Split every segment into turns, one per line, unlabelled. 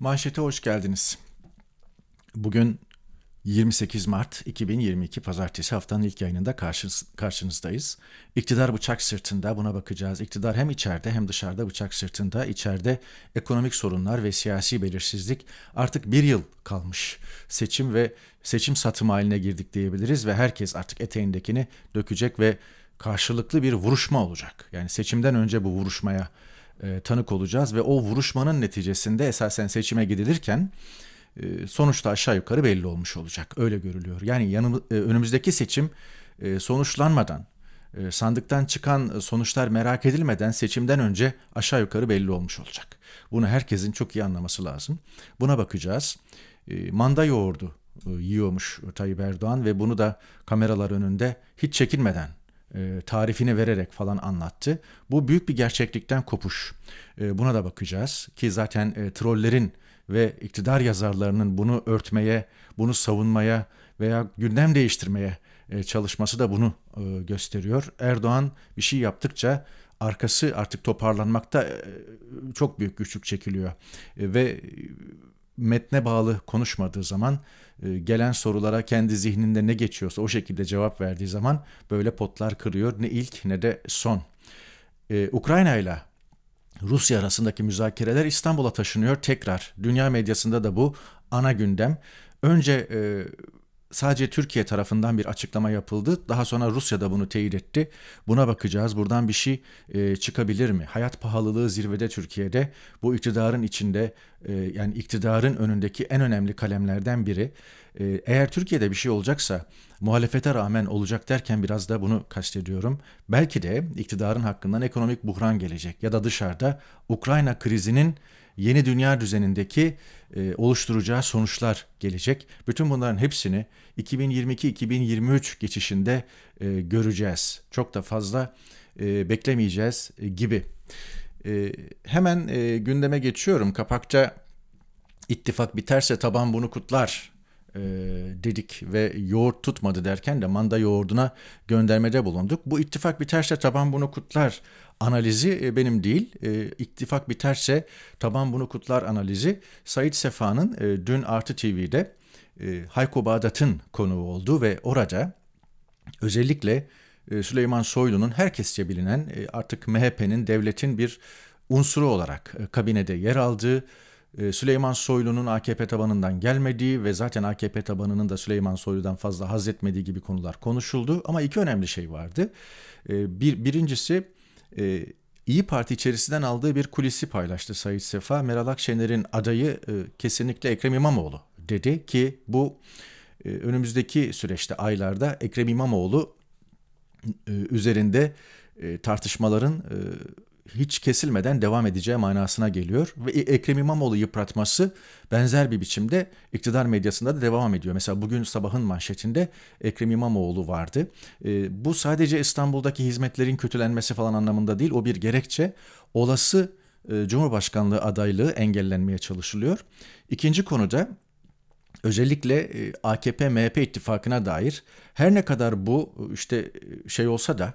Manşete hoş geldiniz. Bugün 28 Mart 2022 Pazartesi haftanın ilk yayınında karşınız, karşınızdayız. İktidar bıçak sırtında buna bakacağız. İktidar hem içeride hem dışarıda bıçak sırtında. İçeride ekonomik sorunlar ve siyasi belirsizlik artık bir yıl kalmış. Seçim ve seçim satım haline girdik diyebiliriz ve herkes artık eteğindekini dökecek ve karşılıklı bir vuruşma olacak. Yani seçimden önce bu vuruşmaya e, tanık olacağız ve o vuruşmanın neticesinde esasen seçime gidilirken e, sonuçta aşağı yukarı belli olmuş olacak. Öyle görülüyor. Yani yanım, e, önümüzdeki seçim e, sonuçlanmadan e, sandıktan çıkan sonuçlar merak edilmeden seçimden önce aşağı yukarı belli olmuş olacak. Bunu herkesin çok iyi anlaması lazım. Buna bakacağız. E, manda yoğurdu e, yiyormuş Tayyip Erdoğan ve bunu da kameralar önünde hiç çekinmeden e, tarifini vererek falan anlattı. Bu büyük bir gerçeklikten kopuş. E, buna da bakacağız ki zaten e, trollerin ve iktidar yazarlarının bunu örtmeye, bunu savunmaya veya gündem değiştirmeye çalışması da bunu gösteriyor. Erdoğan bir şey yaptıkça arkası artık toparlanmakta çok büyük güçlük çekiliyor ve metne bağlı konuşmadığı zaman e, gelen sorulara kendi zihninde ne geçiyorsa o şekilde cevap verdiği zaman böyle potlar kırıyor ne ilk ne de son. Ee, Ukrayna ile Rusya arasındaki müzakereler İstanbul'a taşınıyor tekrar. Dünya medyasında da bu ana gündem. Önce e, sadece Türkiye tarafından bir açıklama yapıldı. Daha sonra Rusya da bunu teyit etti. Buna bakacağız. Buradan bir şey e, çıkabilir mi? Hayat pahalılığı zirvede Türkiye'de. Bu iktidarın içinde e, yani iktidarın önündeki en önemli kalemlerden biri. E, eğer Türkiye'de bir şey olacaksa muhalefete rağmen olacak derken biraz da bunu kastediyorum. Belki de iktidarın hakkından ekonomik buhran gelecek ya da dışarıda Ukrayna krizinin yeni dünya düzenindeki e, oluşturacağı sonuçlar gelecek. Bütün bunların hepsini 2022-2023 geçişinde e, göreceğiz. Çok da fazla e, beklemeyeceğiz e, gibi. E, hemen e, gündeme geçiyorum. Kapakça ittifak biterse taban bunu kutlar e, dedik ve yoğurt tutmadı derken de manda yoğurduna göndermede bulunduk. Bu ittifak biterse taban bunu kutlar analizi e, benim değil. E, ittifak biterse taban bunu kutlar analizi. Said Sefa'nın e, dün Artı TV'de Hayko Bağdat'ın konuğu olduğu ve orada özellikle Süleyman Soylu'nun herkesçe bilinen artık MHP'nin devletin bir unsuru olarak kabinede yer aldığı Süleyman Soylu'nun AKP tabanından gelmediği ve zaten AKP tabanının da Süleyman Soylu'dan fazla haz etmediği gibi konular konuşuldu. Ama iki önemli şey vardı. Bir, birincisi e, İyi Parti içerisinden aldığı bir kulisi paylaştı Sayit Sefa. Meral Akşener'in adayı e, kesinlikle Ekrem İmamoğlu dedi ki bu e, önümüzdeki süreçte aylarda Ekrem İmamoğlu e, üzerinde e, tartışmaların e, hiç kesilmeden devam edeceği manasına geliyor. Ve e- Ekrem İmamoğlu yıpratması benzer bir biçimde iktidar medyasında da devam ediyor. Mesela bugün sabahın manşetinde Ekrem İmamoğlu vardı. E, bu sadece İstanbul'daki hizmetlerin kötülenmesi falan anlamında değil. O bir gerekçe. Olası e, Cumhurbaşkanlığı adaylığı engellenmeye çalışılıyor. İkinci konuda özellikle e, AKP-MHP ittifakına dair her ne kadar bu e, işte şey olsa da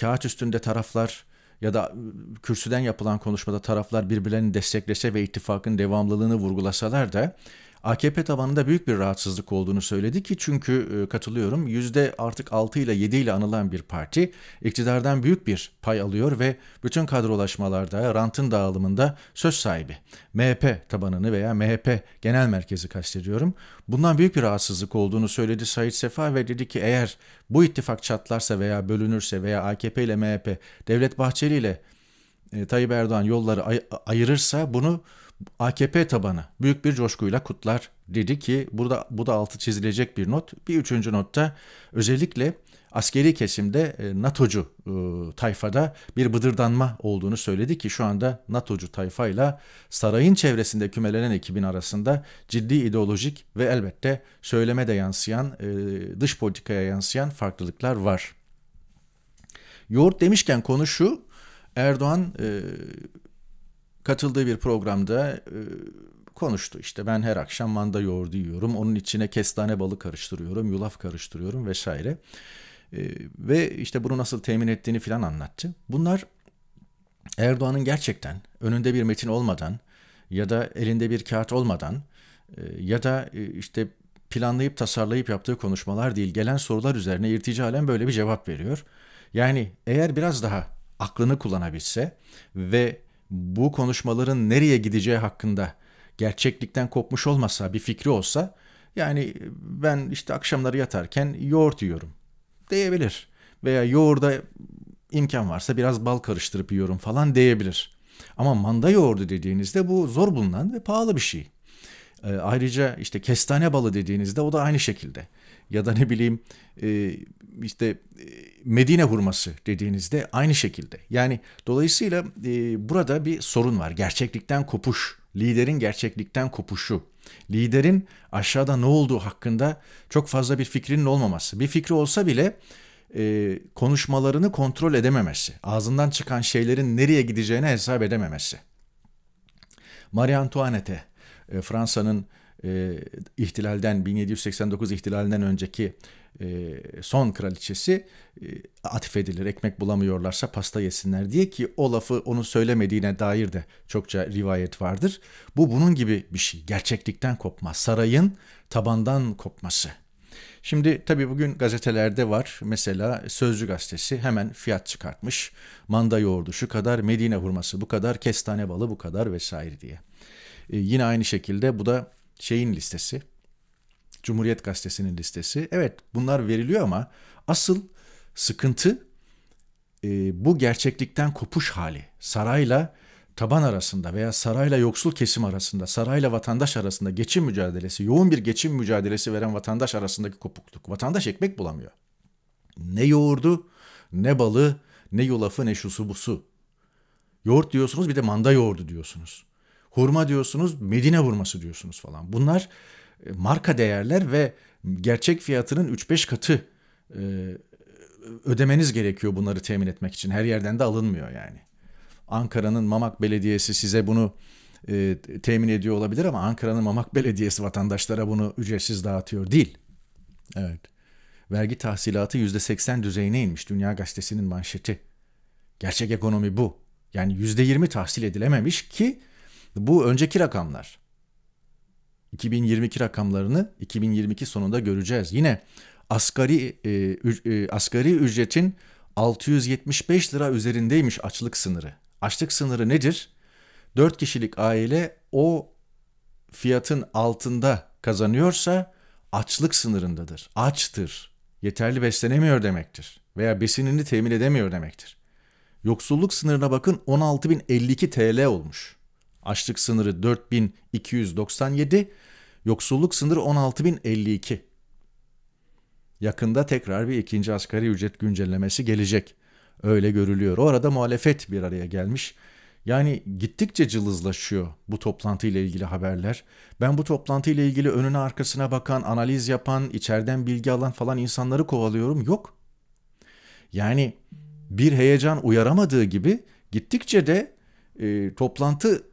kağıt üstünde taraflar ya da ıı, kürsüden yapılan konuşmada taraflar birbirlerini desteklese ve ittifakın devamlılığını vurgulasalar da AKP tabanında büyük bir rahatsızlık olduğunu söyledi ki çünkü e, katılıyorum yüzde artık 6 ile 7 ile anılan bir parti iktidardan büyük bir pay alıyor ve bütün kadrolaşmalarda rantın dağılımında söz sahibi. MHP tabanını veya MHP genel merkezi kastediyorum. Bundan büyük bir rahatsızlık olduğunu söyledi Sayit Sefa ve dedi ki eğer bu ittifak çatlarsa veya bölünürse veya AKP ile MHP Devlet Bahçeli ile e, Tayyip Erdoğan yolları ay ayırırsa bunu AKP tabanı büyük bir coşkuyla kutlar dedi ki burada bu da altı çizilecek bir not. Bir üçüncü notta özellikle askeri kesimde e, NATO'cu e, tayfada bir bıdırdanma olduğunu söyledi ki şu anda NATO'cu tayfayla sarayın çevresinde kümelenen ekibin arasında ciddi ideolojik ve elbette söyleme de yansıyan, e, dış politikaya yansıyan farklılıklar var. Yoğurt demişken konu şu, Erdoğan katıldığı bir programda e, konuştu. İşte ben her akşam manda yoğurdu yiyorum. Onun içine kestane balı karıştırıyorum, yulaf karıştırıyorum vesaire. E, ve işte bunu nasıl temin ettiğini filan anlattı. Bunlar Erdoğan'ın gerçekten önünde bir metin olmadan ya da elinde bir kağıt olmadan e, ya da işte planlayıp tasarlayıp yaptığı konuşmalar değil. Gelen sorular üzerine irticalen böyle bir cevap veriyor. Yani eğer biraz daha aklını kullanabilse ve bu konuşmaların nereye gideceği hakkında gerçeklikten kopmuş olmasa, bir fikri olsa yani ben işte akşamları yatarken yoğurt yiyorum diyebilir. Veya yoğurda imkan varsa biraz bal karıştırıp yiyorum falan diyebilir. Ama manda yoğurdu dediğinizde bu zor bulunan ve pahalı bir şey. Ee, ayrıca işte kestane balı dediğinizde o da aynı şekilde ya da ne bileyim e, işte e, Medine hurması dediğinizde aynı şekilde. Yani dolayısıyla e, burada bir sorun var. Gerçeklikten kopuş, liderin gerçeklikten kopuşu. Liderin aşağıda ne olduğu hakkında çok fazla bir fikrinin olmaması. Bir fikri olsa bile e, konuşmalarını kontrol edememesi. Ağzından çıkan şeylerin nereye gideceğini hesap edememesi. Marie Antoinette, e, Fransa'nın e, ihtilalden 1789 ihtilalinden önceki e, son kraliçesi e, atfedilir. Ekmek bulamıyorlarsa pasta yesinler diye ki o lafı onu söylemediğine dair de çokça rivayet vardır. Bu bunun gibi bir şey. Gerçeklikten kopma. Sarayın tabandan kopması. Şimdi tabii bugün gazetelerde var mesela Sözcü gazetesi hemen fiyat çıkartmış. Manda yoğurdu şu kadar, Medine hurması bu kadar, kestane balı bu kadar vesaire diye. Ee, yine aynı şekilde bu da şeyin listesi. Cumhuriyet Gazetesi'nin listesi. Evet bunlar veriliyor ama asıl sıkıntı e, bu gerçeklikten kopuş hali. Sarayla taban arasında veya sarayla yoksul kesim arasında, sarayla vatandaş arasında geçim mücadelesi, yoğun bir geçim mücadelesi veren vatandaş arasındaki kopukluk. Vatandaş ekmek bulamıyor. Ne yoğurdu, ne balı, ne yulafı, ne şusu busu. Yoğurt diyorsunuz bir de manda yoğurdu diyorsunuz hurma diyorsunuz, Medine vurması diyorsunuz falan. Bunlar e, marka değerler ve gerçek fiyatının 3-5 katı e, ödemeniz gerekiyor bunları temin etmek için. Her yerden de alınmıyor yani. Ankara'nın Mamak Belediyesi size bunu e, temin ediyor olabilir ama Ankara'nın Mamak Belediyesi vatandaşlara bunu ücretsiz dağıtıyor değil. Evet. Vergi tahsilatı %80 düzeyine inmiş Dünya Gazetesi'nin manşeti. Gerçek ekonomi bu. Yani %20 tahsil edilememiş ki bu önceki rakamlar. 2022 rakamlarını 2022 sonunda göreceğiz. Yine asgari e, e, asgari ücretin 675 lira üzerindeymiş açlık sınırı. Açlık sınırı nedir? 4 kişilik aile o fiyatın altında kazanıyorsa açlık sınırındadır. Açtır. Yeterli beslenemiyor demektir veya besinini temin edemiyor demektir. Yoksulluk sınırına bakın 16052 TL olmuş. Açlık sınırı 4297, yoksulluk sınırı 16052. Yakında tekrar bir ikinci asgari ücret güncellemesi gelecek. Öyle görülüyor. Orada muhalefet bir araya gelmiş. Yani gittikçe cılızlaşıyor bu toplantıyla ilgili haberler. Ben bu toplantıyla ilgili önüne arkasına bakan, analiz yapan, içeriden bilgi alan falan insanları kovalıyorum. Yok. Yani bir heyecan uyaramadığı gibi gittikçe de e, toplantı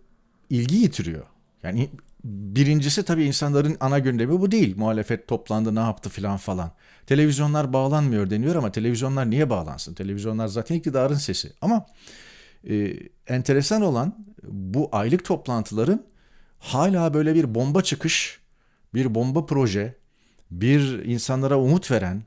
ilgi yitiriyor. Yani birincisi tabii insanların ana gündemi bu değil. Muhalefet toplandı ne yaptı filan falan. Televizyonlar bağlanmıyor deniyor ama televizyonlar niye bağlansın? Televizyonlar zaten iktidarın sesi. Ama e, enteresan olan bu aylık toplantıların hala böyle bir bomba çıkış, bir bomba proje, bir insanlara umut veren,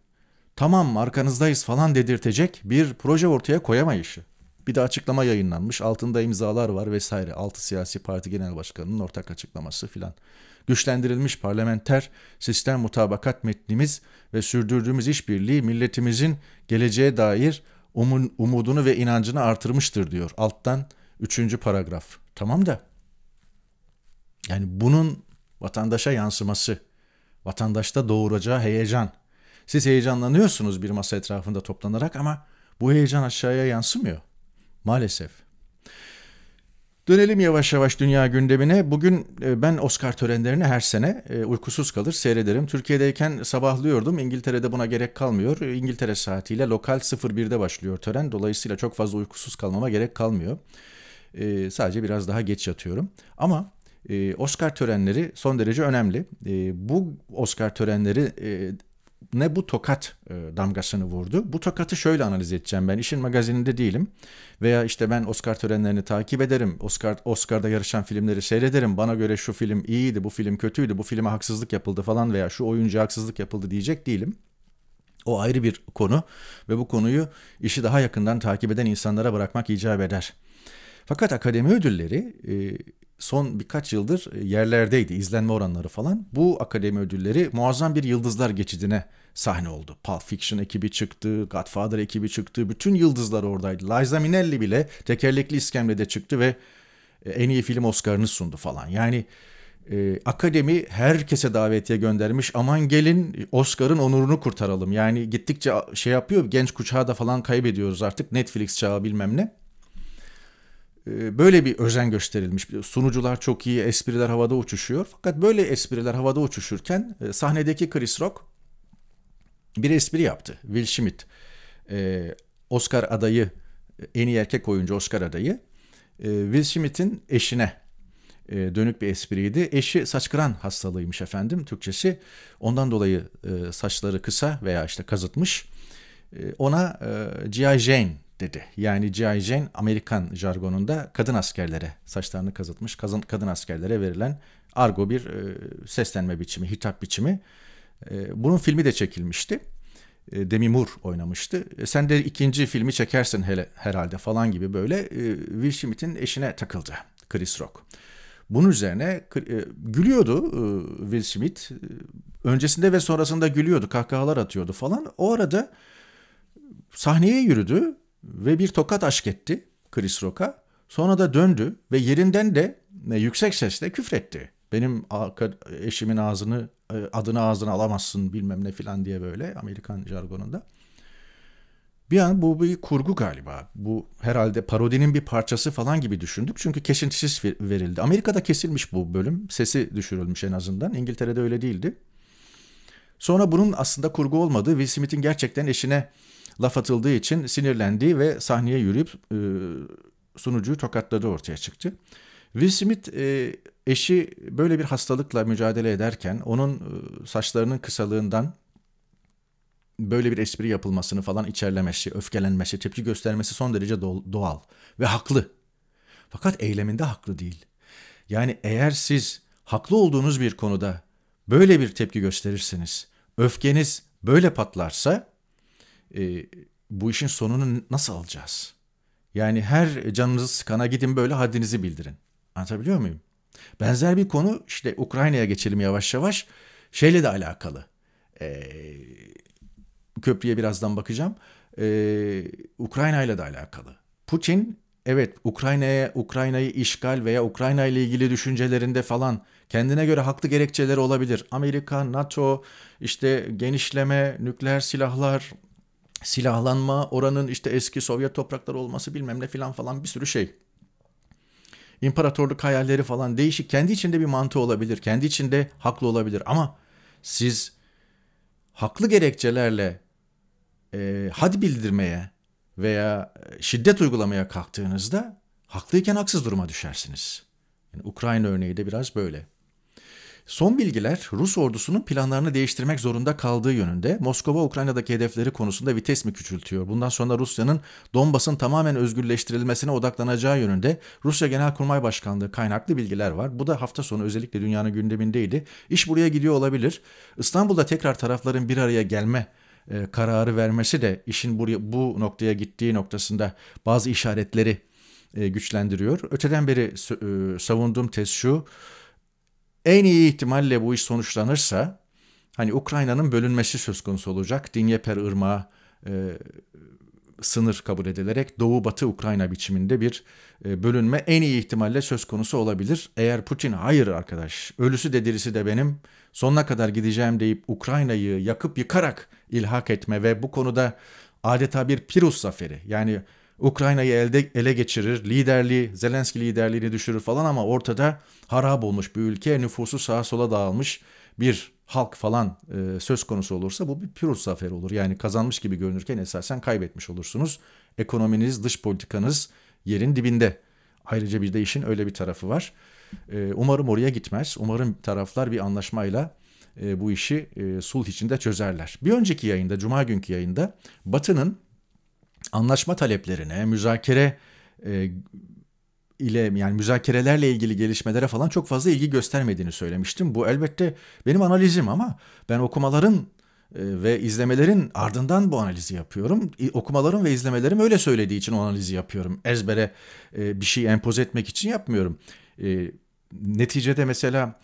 tamam arkanızdayız falan dedirtecek bir proje ortaya koyamayışı. Bir de açıklama yayınlanmış. Altında imzalar var vesaire. Altı siyasi parti genel başkanının ortak açıklaması filan. Güçlendirilmiş parlamenter sistem mutabakat metnimiz ve sürdürdüğümüz işbirliği milletimizin geleceğe dair umun, umudunu ve inancını artırmıştır diyor. Alttan üçüncü paragraf. Tamam da yani bunun vatandaşa yansıması, vatandaşta doğuracağı heyecan. Siz heyecanlanıyorsunuz bir masa etrafında toplanarak ama bu heyecan aşağıya yansımıyor. Maalesef. Dönelim yavaş yavaş dünya gündemine. Bugün e, ben Oscar törenlerini her sene e, uykusuz kalır seyrederim. Türkiye'deyken sabahlıyordum. İngiltere'de buna gerek kalmıyor. E, İngiltere saatiyle lokal 01'de başlıyor tören. Dolayısıyla çok fazla uykusuz kalmama gerek kalmıyor. Sadece biraz daha geç yatıyorum. Ama Oscar törenleri son derece önemli. Bu Oscar törenleri ne bu tokat e, damgasını vurdu. Bu tokatı şöyle analiz edeceğim ben. İşin magazininde değilim. Veya işte ben Oscar törenlerini takip ederim. Oscar Oscar'da yarışan filmleri seyrederim. Bana göre şu film iyiydi, bu film kötüydü, bu filme haksızlık yapıldı falan veya şu oyuncuya haksızlık yapıldı diyecek değilim. O ayrı bir konu ve bu konuyu işi daha yakından takip eden insanlara bırakmak icap eder. Fakat akademi ödülleri e, son birkaç yıldır e, yerlerdeydi izlenme oranları falan. Bu akademi ödülleri muazzam bir yıldızlar geçidine sahne oldu. Pulp Fiction ekibi çıktı, Godfather ekibi çıktı, bütün yıldızlar oradaydı. Liza Minnelli bile tekerlekli iskemlede çıktı ve e, en iyi film Oscar'ını sundu falan. Yani e, akademi herkese davetiye göndermiş. Aman gelin e, Oscar'ın onurunu kurtaralım. Yani gittikçe şey yapıyor genç kuşağı da falan kaybediyoruz artık Netflix çağı bilmem ne. Ee, böyle bir özen gösterilmiş. Sunucular çok iyi, espriler havada uçuşuyor. Fakat böyle espriler havada uçuşurken e, sahnedeki Chris Rock bir espri yaptı. Will Schmidt, e, Oscar adayı, e, en iyi erkek oyuncu Oscar adayı. Will Schmidt'in eşine dönük bir espriydi. Eşi saç kıran hastalığıymış efendim Türkçesi. Ondan dolayı saçları kısa veya işte kazıtmış. Ona G.I. Jane dedi. Yani G.I. Jane Amerikan jargonunda kadın askerlere saçlarını kazıtmış kazın, kadın askerlere verilen argo bir e, seslenme biçimi, hitap biçimi. E, bunun filmi de çekilmişti. E, Demi Moore oynamıştı. E, sen de ikinci filmi çekersin hele, herhalde falan gibi böyle e, Will Smith'in eşine takıldı Chris Rock. Bunun üzerine e, gülüyordu e, Will Smith. E, öncesinde ve sonrasında gülüyordu, kahkahalar atıyordu falan. O arada sahneye yürüdü ve bir tokat aşk etti Chris Rock'a. Sonra da döndü ve yerinden de e, yüksek sesle küfretti. Benim eşimin ağzını e, adını ağzına alamazsın bilmem ne filan diye böyle Amerikan jargonunda. Bir an bu bir kurgu galiba. Bu herhalde parodinin bir parçası falan gibi düşündük. Çünkü kesintisiz verildi. Amerika'da kesilmiş bu bölüm. Sesi düşürülmüş en azından. İngiltere'de öyle değildi. Sonra bunun aslında kurgu olmadığı Will Smith'in gerçekten eşine laf atıldığı için sinirlendi ve sahneye yürüyüp e, sunucuyu tokatladı ortaya çıktı. Will Smith e, eşi böyle bir hastalıkla mücadele ederken onun e, saçlarının kısalığından böyle bir espri yapılmasını falan içerlemesi, öfkelenmesi, tepki göstermesi son derece doğal ve haklı. Fakat eyleminde haklı değil. Yani eğer siz haklı olduğunuz bir konuda böyle bir tepki gösterirseniz, öfkeniz böyle patlarsa e, bu işin sonunu nasıl alacağız? Yani her canınızı sıkana gidin böyle haddinizi bildirin. Anlatabiliyor muyum? Benzer bir konu işte Ukrayna'ya geçelim yavaş yavaş. Şeyle de alakalı. E, köprüye birazdan bakacağım. E, Ukrayna ile de alakalı. Putin evet Ukrayna'ya Ukrayna'yı işgal veya Ukrayna ile ilgili düşüncelerinde falan kendine göre haklı gerekçeleri olabilir. Amerika, NATO, işte genişleme, nükleer silahlar, silahlanma, oranın işte eski Sovyet toprakları olması bilmem ne filan falan bir sürü şey. İmparatorluk hayalleri falan değişik. Kendi içinde bir mantığı olabilir. Kendi içinde haklı olabilir. Ama siz haklı gerekçelerle e, had bildirmeye veya e, şiddet uygulamaya kalktığınızda haklıyken haksız duruma düşersiniz. Yani Ukrayna örneği de biraz böyle. Son bilgiler Rus ordusunun planlarını değiştirmek zorunda kaldığı yönünde Moskova Ukrayna'daki hedefleri konusunda vites mi küçültüyor? Bundan sonra Rusya'nın Donbas'ın tamamen özgürleştirilmesine odaklanacağı yönünde Rusya Genelkurmay Başkanlığı kaynaklı bilgiler var. Bu da hafta sonu özellikle dünyanın gündemindeydi. İş buraya gidiyor olabilir. İstanbul'da tekrar tarafların bir araya gelme e, kararı vermesi de işin buraya, bu noktaya gittiği noktasında bazı işaretleri e, güçlendiriyor. Öteden beri e, savunduğum tez şu en iyi ihtimalle bu iş sonuçlanırsa hani Ukrayna'nın bölünmesi söz konusu olacak. Dinyeper Irmağı e, sınır kabul edilerek Doğu Batı Ukrayna biçiminde bir e, bölünme en iyi ihtimalle söz konusu olabilir. Eğer Putin hayır arkadaş ölüsü de dirisi de benim sonuna kadar gideceğim deyip Ukrayna'yı yakıp yıkarak ilhak etme ve bu konuda adeta bir Pirus zaferi yani Ukrayna'yı elde, ele geçirir, liderliği, Zelenski liderliğini düşürür falan ama ortada harap olmuş bir ülke, nüfusu sağa sola dağılmış bir halk falan e, söz konusu olursa bu bir pürüz zafer olur. Yani kazanmış gibi görünürken esasen kaybetmiş olursunuz. Ekonominiz, dış politikanız yerin dibinde. Ayrıca bir de işin öyle bir tarafı var. E, umarım oraya gitmez. Umarım taraflar bir anlaşmayla e, bu işi e, sulh içinde çözerler. Bir önceki yayında, cuma günkü yayında Batı'nın anlaşma taleplerine, müzakere e, ile yani müzakerelerle ilgili gelişmelere falan çok fazla ilgi göstermediğini söylemiştim. Bu elbette benim analizim ama ben okumaların e, ve izlemelerin ardından bu analizi yapıyorum. Okumalarım ve izlemelerim öyle söylediği için o analizi yapıyorum. Ezbere e, bir şey empoze etmek için yapmıyorum. E, neticede mesela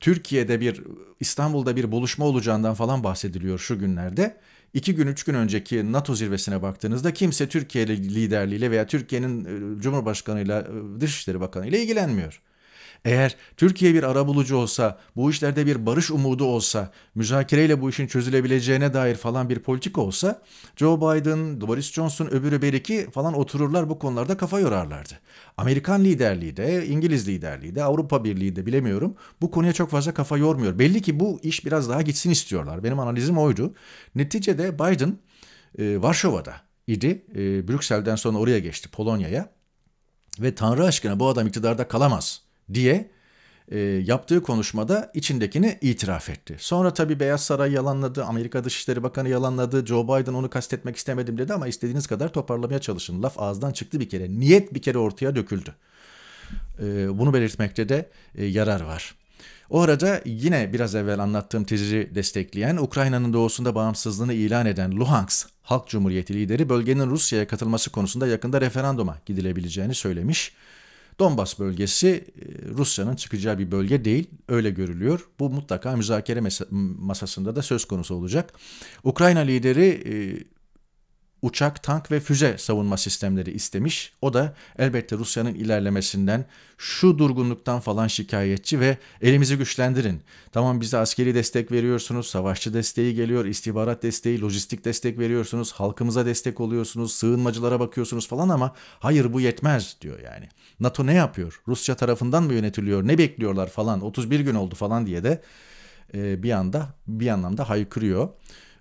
Türkiye'de bir İstanbul'da bir buluşma olacağından falan bahsediliyor şu günlerde. 2 gün 3 gün önceki NATO zirvesine baktığınızda kimse Türkiye liderliğiyle veya Türkiye'nin e, Cumhurbaşkanıyla e, Dışişleri Bakanı ile ilgilenmiyor. Eğer Türkiye bir arabulucu olsa, bu işlerde bir barış umudu olsa, müzakereyle bu işin çözülebileceğine dair falan bir politik olsa, Joe Biden, Boris Johnson, öbürü beriki falan otururlar bu konularda kafa yorarlardı. Amerikan liderliği de, İngiliz liderliği de, Avrupa Birliği de bilemiyorum. Bu konuya çok fazla kafa yormuyor. Belli ki bu iş biraz daha gitsin istiyorlar. Benim analizim oydu. Neticede Biden e, Varşova'da idi. E, Brüksel'den sonra oraya geçti Polonya'ya. Ve Tanrı aşkına bu adam iktidarda kalamaz diye e, yaptığı konuşmada içindekini itiraf etti. Sonra tabii Beyaz Saray yalanladı, Amerika Dışişleri Bakanı yalanladı, Joe Biden onu kastetmek istemedim dedi ama istediğiniz kadar toparlamaya çalışın. Laf ağızdan çıktı bir kere, niyet bir kere ortaya döküldü. E, bunu belirtmekte de e, yarar var. O arada yine biraz evvel anlattığım tezi destekleyen Ukrayna'nın doğusunda bağımsızlığını ilan eden Luhansk Halk Cumhuriyeti lideri bölgenin Rusya'ya katılması konusunda yakında referanduma gidilebileceğini söylemiş. Donbas bölgesi e, Rusya'nın çıkacağı bir bölge değil, öyle görülüyor. Bu mutlaka müzakere masasında da söz konusu olacak. Ukrayna lideri e, uçak, tank ve füze savunma sistemleri istemiş. O da elbette Rusya'nın ilerlemesinden, şu durgunluktan falan şikayetçi ve elimizi güçlendirin. Tamam bize askeri destek veriyorsunuz, savaşçı desteği geliyor, istihbarat desteği, lojistik destek veriyorsunuz, halkımıza destek oluyorsunuz, sığınmacılara bakıyorsunuz falan ama hayır bu yetmez diyor yani. NATO ne yapıyor? Rusya tarafından mı yönetiliyor? Ne bekliyorlar falan? 31 gün oldu falan diye de e, bir anda bir anlamda haykırıyor.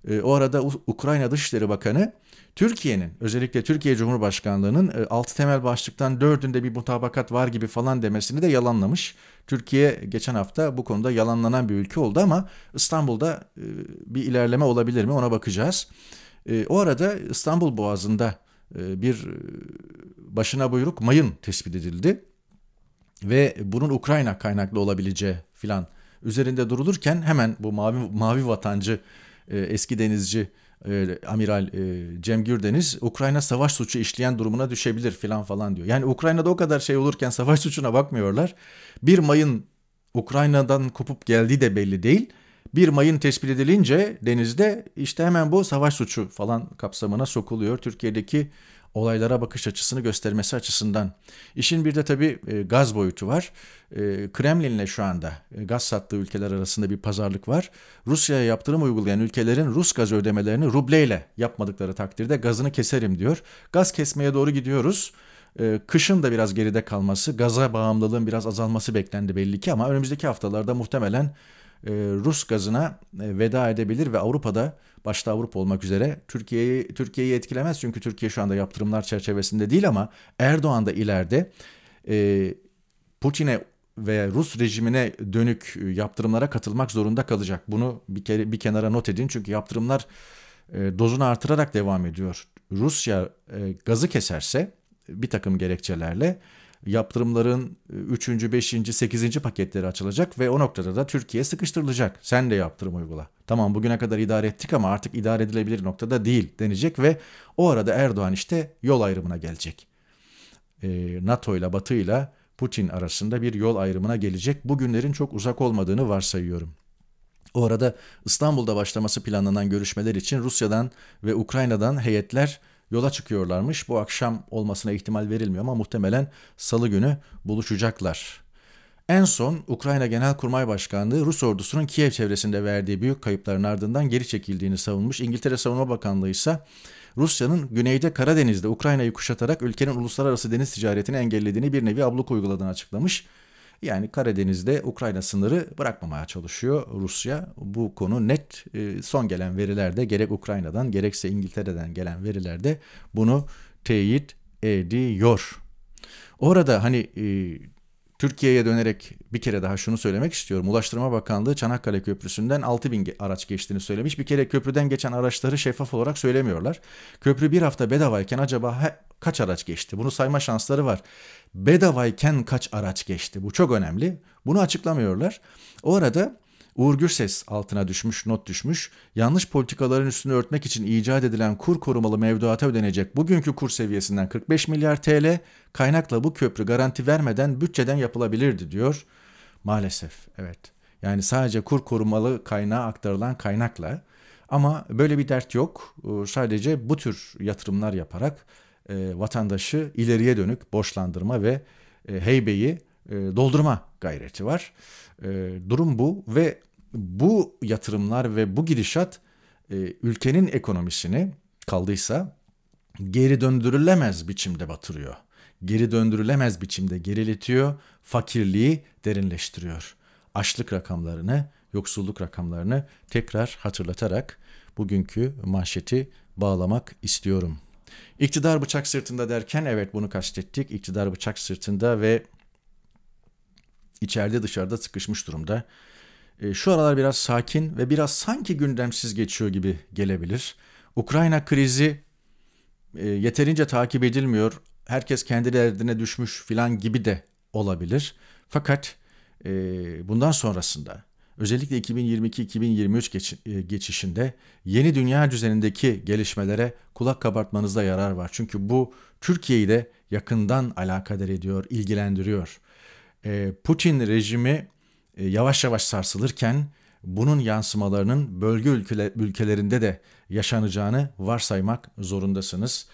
E, o arada Ukrayna Dışişleri Bakanı Türkiye'nin özellikle Türkiye Cumhurbaşkanlığı'nın 6 e, temel başlıktan dördünde bir mutabakat var gibi falan demesini de yalanlamış. Türkiye geçen hafta bu konuda yalanlanan bir ülke oldu ama İstanbul'da e, bir ilerleme olabilir mi ona bakacağız. E, o arada İstanbul Boğazı'nda bir başına buyruk mayın tespit edildi ve bunun Ukrayna kaynaklı olabileceği filan üzerinde durulurken hemen bu mavi mavi vatancı eski denizci Amiral e, Cem Gürdeniz Ukrayna savaş suçu işleyen durumuna düşebilir filan falan diyor. Yani Ukrayna'da o kadar şey olurken savaş suçuna bakmıyorlar. Bir Mayın Ukrayna'dan kopup geldiği de belli değil. Bir Mayın tespit edilince denizde işte hemen bu savaş suçu falan kapsamına sokuluyor. Türkiye'deki olaylara bakış açısını göstermesi açısından. İşin bir de tabii e, gaz boyutu var. E, Kremlin'le şu anda e, gaz sattığı ülkeler arasında bir pazarlık var. Rusya'ya yaptırım uygulayan ülkelerin Rus gaz ödemelerini rubleyle yapmadıkları takdirde gazını keserim diyor. Gaz kesmeye doğru gidiyoruz kışın da biraz geride kalması, gaza bağımlılığın biraz azalması beklendi belli ki ama önümüzdeki haftalarda muhtemelen e, Rus gazına e, veda edebilir ve Avrupa'da başta Avrupa olmak üzere Türkiye'yi Türkiye'yi etkilemez çünkü Türkiye şu anda yaptırımlar çerçevesinde değil ama Erdoğan da ileride e, Putin'e ve Rus rejimine dönük yaptırımlara katılmak zorunda kalacak. Bunu bir kere bir kenara not edin çünkü yaptırımlar dozunu artırarak devam ediyor. Rusya gazı keserse bir takım gerekçelerle yaptırımların 3. 5. 8. paketleri açılacak ve o noktada da Türkiye sıkıştırılacak. Sen de yaptırım uygula. Tamam bugüne kadar idare ettik ama artık idare edilebilir noktada değil denecek ve o arada Erdoğan işte yol ayrımına gelecek. E, NATO ile Batı ile Putin arasında bir yol ayrımına gelecek. Bugünlerin çok uzak olmadığını varsayıyorum. O arada İstanbul'da başlaması planlanan görüşmeler için Rusya'dan ve Ukrayna'dan heyetler yola çıkıyorlarmış. Bu akşam olmasına ihtimal verilmiyor ama muhtemelen salı günü buluşacaklar. En son Ukrayna Genelkurmay Başkanlığı Rus ordusunun Kiev çevresinde verdiği büyük kayıpların ardından geri çekildiğini savunmuş. İngiltere Savunma Bakanlığı ise Rusya'nın güneyde Karadeniz'de Ukrayna'yı kuşatarak ülkenin uluslararası deniz ticaretini engellediğini bir nevi abluk uyguladığını açıklamış. Yani Karadeniz'de Ukrayna sınırı bırakmamaya çalışıyor Rusya. Bu konu net e, son gelen verilerde gerek Ukrayna'dan gerekse İngiltere'den gelen verilerde bunu teyit ediyor. Orada hani e, Türkiye'ye dönerek bir kere daha şunu söylemek istiyorum. Ulaştırma Bakanlığı Çanakkale Köprüsü'nden 6000 araç geçtiğini söylemiş. Bir kere köprüden geçen araçları şeffaf olarak söylemiyorlar. Köprü bir hafta bedavayken acaba he, kaç araç geçti? Bunu sayma şansları var. Bedavayken kaç araç geçti? Bu çok önemli. Bunu açıklamıyorlar. O arada Uğur Gürses altına düşmüş, not düşmüş. Yanlış politikaların üstünü örtmek için icat edilen kur korumalı mevduata ödenecek bugünkü kur seviyesinden 45 milyar TL kaynakla bu köprü garanti vermeden bütçeden yapılabilirdi diyor. Maalesef evet. Yani sadece kur korumalı kaynağa aktarılan kaynakla ama böyle bir dert yok. Ee, sadece bu tür yatırımlar yaparak e, vatandaşı ileriye dönük borçlandırma ve e, heybeyi ee, doldurma gayreti var. Ee, durum bu ve bu yatırımlar ve bu gidişat e, ülkenin ekonomisini kaldıysa geri döndürülemez biçimde batırıyor. Geri döndürülemez biçimde geriletiyor, fakirliği derinleştiriyor. Açlık rakamlarını, yoksulluk rakamlarını tekrar hatırlatarak bugünkü manşeti bağlamak istiyorum. İktidar bıçak sırtında derken evet bunu kastettik. İktidar bıçak sırtında ve içeride dışarıda sıkışmış durumda. E, şu aralar biraz sakin ve biraz sanki gündemsiz geçiyor gibi gelebilir. Ukrayna krizi e, yeterince takip edilmiyor. Herkes kendi derdine düşmüş filan gibi de olabilir. Fakat e, bundan sonrasında özellikle 2022-2023 geçişinde yeni dünya düzenindeki gelişmelere kulak kabartmanızda yarar var. Çünkü bu Türkiye'yi de yakından alakadar ediyor, ilgilendiriyor. Ee, Putin rejimi e, yavaş yavaş sarsılırken bunun yansımalarının bölge ülkelerinde de yaşanacağını varsaymak zorundasınız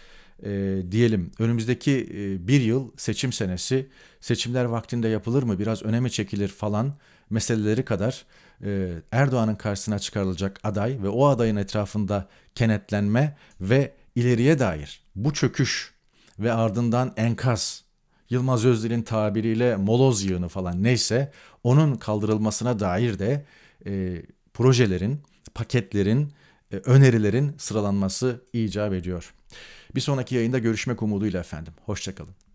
e, diyelim. Önümüzdeki e, bir yıl seçim senesi seçimler vaktinde yapılır mı biraz öneme çekilir falan meseleleri kadar e, Erdoğan'ın karşısına çıkarılacak aday ve o adayın etrafında kenetlenme ve ileriye dair bu çöküş ve ardından enkaz Yılmaz Özdil'in tabiriyle moloz yığını falan neyse onun kaldırılmasına dair de e, projelerin, paketlerin, e, önerilerin sıralanması icap ediyor. Bir sonraki yayında görüşmek umuduyla efendim. Hoşçakalın.